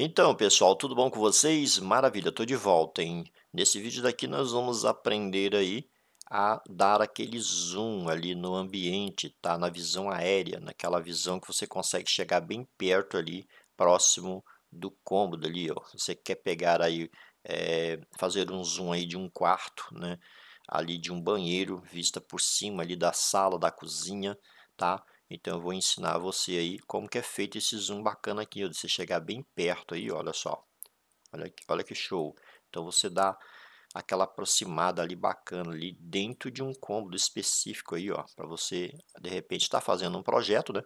Então, pessoal, tudo bom com vocês? Maravilha, estou de volta, hein? Nesse vídeo daqui nós vamos aprender aí a dar aquele zoom ali no ambiente, tá? Na visão aérea, naquela visão que você consegue chegar bem perto ali, próximo do cômodo ali, ó. Você quer pegar aí, é, fazer um zoom aí de um quarto, né? Ali de um banheiro, vista por cima ali da sala, da cozinha, tá? Então eu vou ensinar você aí como que é feito esse zoom bacana aqui, ó, de você chegar bem perto aí, olha só. Olha, olha que show. Então você dá aquela aproximada ali bacana ali dentro de um cômodo específico aí, ó, para você de repente estar tá fazendo um projeto, né?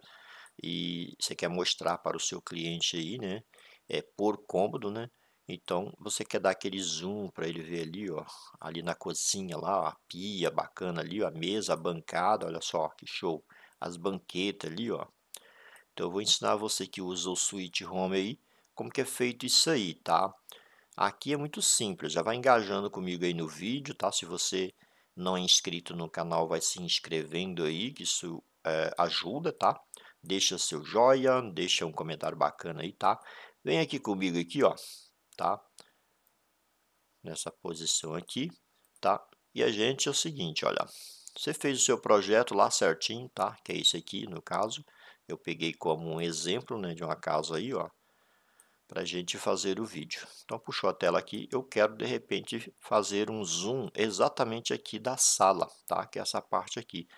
E você quer mostrar para o seu cliente aí, né? É por cômodo, né? Então você quer dar aquele zoom para ele ver ali, ó, ali na cozinha lá, ó, a pia bacana ali, ó, a mesa, a bancada, olha só que show as banquetas ali, ó. Então eu vou ensinar você que usa o Switch Home aí, como que é feito isso aí, tá? Aqui é muito simples, já vai engajando comigo aí no vídeo, tá? Se você não é inscrito no canal, vai se inscrevendo aí, que isso é, ajuda, tá? Deixa seu joia, deixa um comentário bacana aí, tá? Vem aqui comigo aqui, ó, tá? Nessa posição aqui, tá? E a gente é o seguinte, olha, você fez o seu projeto lá certinho, tá? Que é esse aqui, no caso. Eu peguei como um exemplo né, de uma casa aí, ó. Pra gente fazer o vídeo. Então, puxou a tela aqui. Eu quero, de repente, fazer um zoom exatamente aqui da sala, tá? Que é essa parte aqui.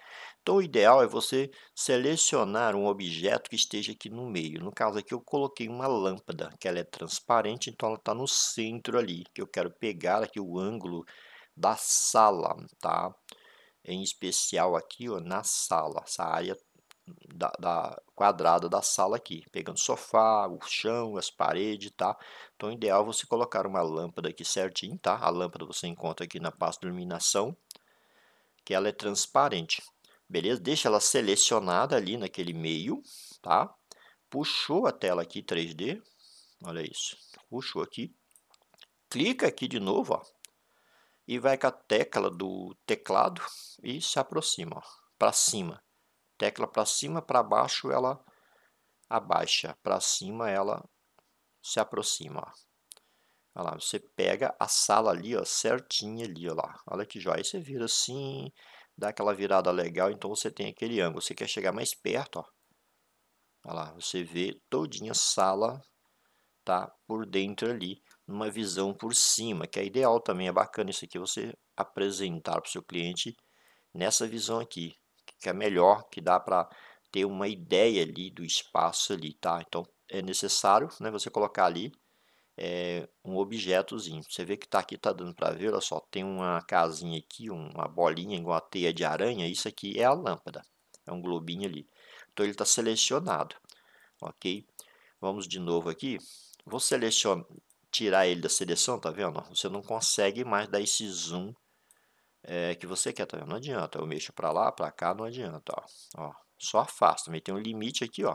Então, o ideal é você selecionar um objeto que esteja aqui no meio. No caso aqui, eu coloquei uma lâmpada, que ela é transparente, então ela está no centro ali. Que eu quero pegar aqui o ângulo da sala, tá? em especial aqui ó, na sala, essa área da, da, quadrada da sala aqui, pegando sofá, o chão, as paredes, tá? Então, ideal é você colocar uma lâmpada aqui certinho, tá? A lâmpada você encontra aqui na pasta de iluminação, que ela é transparente, beleza? Deixa ela selecionada ali naquele meio, tá? Puxou a tela aqui 3D, olha isso, puxou aqui, clica aqui de novo, ó, e vai com a tecla do teclado e se aproxima para cima. Tecla para cima, para baixo ela abaixa, para cima ela se aproxima. Ó. Olha lá, você pega a sala ali, ó, certinha ali, ó lá. Olha que joia. Aí você vira assim, dá aquela virada legal, então você tem aquele ângulo. Você quer chegar mais perto, ó. Olha lá, você vê todinha a sala, tá? Por dentro ali numa visão por cima, que é ideal também, é bacana isso aqui você apresentar para o seu cliente nessa visão aqui, que é melhor, que dá para ter uma ideia ali do espaço ali, tá? Então é necessário né, você colocar ali é, um objetozinho. Você vê que tá aqui, tá dando para ver, olha só, tem uma casinha aqui, uma bolinha, igual uma teia de aranha, isso aqui é a lâmpada, é um globinho ali. Então ele está selecionado, ok? Vamos de novo aqui. Vou selecionar, tirar ele da seleção, tá vendo? Você não consegue mais dar esse zoom é, que você quer, tá vendo? Não adianta, eu mexo para lá, para cá, não adianta, ó. ó só afasta, também tem um limite aqui, ó.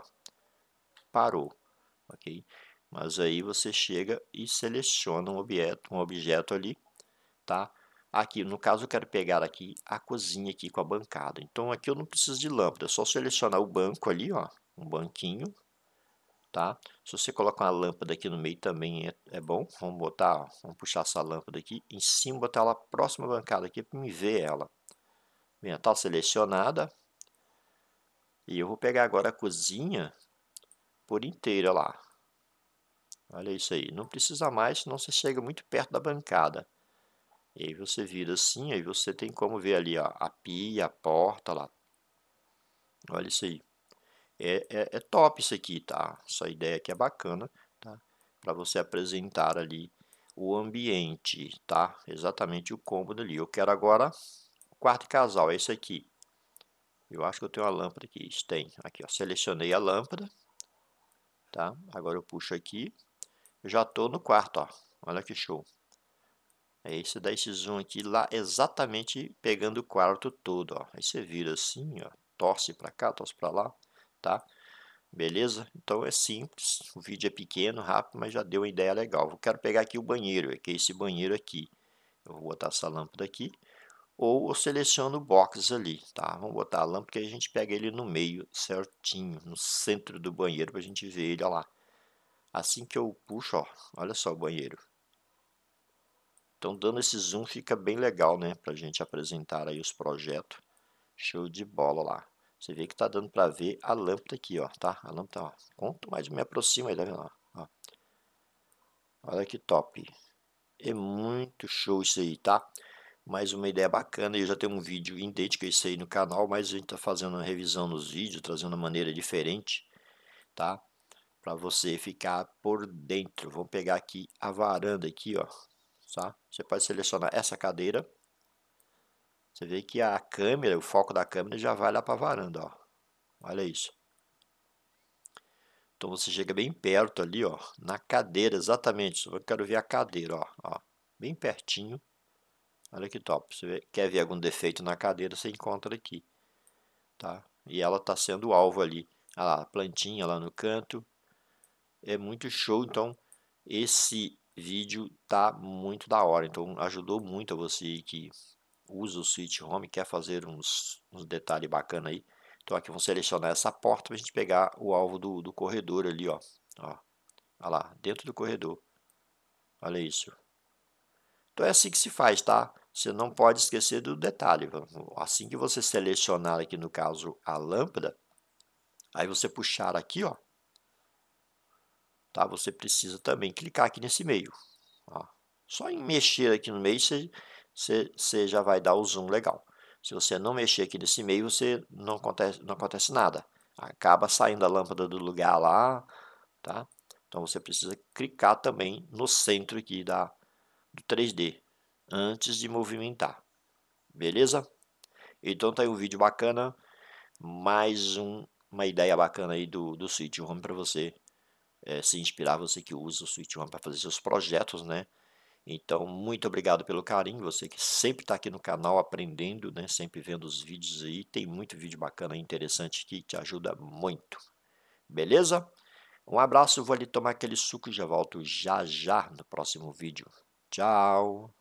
Parou, ok? Mas aí você chega e seleciona um objeto, um objeto ali, tá? Aqui, no caso, eu quero pegar aqui a cozinha aqui com a bancada. Então, aqui eu não preciso de lâmpada, é só selecionar o banco ali, ó, um banquinho, tá? Se você coloca uma lâmpada aqui no meio também é, é bom. Vamos botar, ó, vamos puxar essa lâmpada aqui em cima, botar ela próxima à bancada aqui para me ver ela. Minha tá selecionada. E eu vou pegar agora a cozinha por inteira lá. Olha isso aí. Não precisa mais, senão você chega muito perto da bancada. E aí você vira assim, aí você tem como ver ali ó, a pia, a porta lá. Olha isso aí. É, é, é top isso aqui, tá? Essa ideia aqui é bacana, tá? Para você apresentar ali o ambiente, tá? Exatamente o combo ali. Eu quero agora o quarto casal, é esse aqui. Eu acho que eu tenho uma lâmpada aqui, isso tem. Aqui, ó, selecionei a lâmpada, tá? Agora eu puxo aqui, eu já tô no quarto, ó. Olha que show. É esse, dá esse zoom aqui lá, exatamente pegando o quarto todo, ó. Aí você vira assim, ó, torce para cá, torce para lá tá? Beleza? Então é simples, o vídeo é pequeno, rápido, mas já deu uma ideia legal. Eu quero pegar aqui o banheiro, é que é esse banheiro aqui. Eu vou botar essa lâmpada aqui, ou eu seleciono o box ali, tá? Vamos botar a lâmpada que a gente pega ele no meio certinho, no centro do banheiro, para a gente ver ele, olha lá. Assim que eu puxo, ó, olha só o banheiro. Então, dando esse zoom fica bem legal, né? Para a gente apresentar aí os projetos. Show de bola lá. Você vê que está dando para ver a lâmpada aqui, ó, tá? A lâmpada, ó. Quanto mais me aproximo aí, tá vendo? Ó. Olha que top. É muito show isso aí, tá? mais uma ideia bacana. Eu já tenho um vídeo idêntico a isso aí no canal, mas a gente está fazendo uma revisão nos vídeos, trazendo uma maneira diferente, tá? Para você ficar por dentro. Vamos pegar aqui a varanda aqui, ó, tá? Você pode selecionar essa cadeira, você vê que a câmera, o foco da câmera já vai lá para a varanda, ó. Olha isso. Então você chega bem perto ali, ó, na cadeira, exatamente. Eu quero ver a cadeira, ó, ó bem pertinho. Olha que top. Você quer ver algum defeito na cadeira, você encontra aqui, tá? E ela está sendo alvo ali. Olha lá, a plantinha lá no canto. É muito show, então esse vídeo tá muito da hora. Então ajudou muito a você que usa o Switch Home, quer fazer uns, uns detalhes bacana aí. Então aqui vamos selecionar essa porta para a gente pegar o alvo do, do corredor ali, ó. ó. Olha lá, dentro do corredor. Olha isso. Então é assim que se faz, tá? Você não pode esquecer do detalhe. Assim que você selecionar aqui, no caso, a lâmpada, aí você puxar aqui, ó. Tá? Você precisa também clicar aqui nesse meio. Ó. Só em mexer aqui no meio, você você já vai dar o zoom legal. Se você não mexer aqui nesse meio, você não acontece, não acontece nada. Acaba saindo a lâmpada do lugar lá, tá? Então você precisa clicar também no centro aqui da, do 3D, antes de movimentar. Beleza? Então tá aí um vídeo bacana, mais um, uma ideia bacana aí do, do Switch Home para você é, se inspirar, você que usa o Switch Home para fazer seus projetos, né? Então, muito obrigado pelo carinho, você que sempre está aqui no canal aprendendo, né? sempre vendo os vídeos aí. Tem muito vídeo bacana e interessante que te ajuda muito. Beleza? Um abraço, vou ali tomar aquele suco e já volto já já no próximo vídeo. Tchau!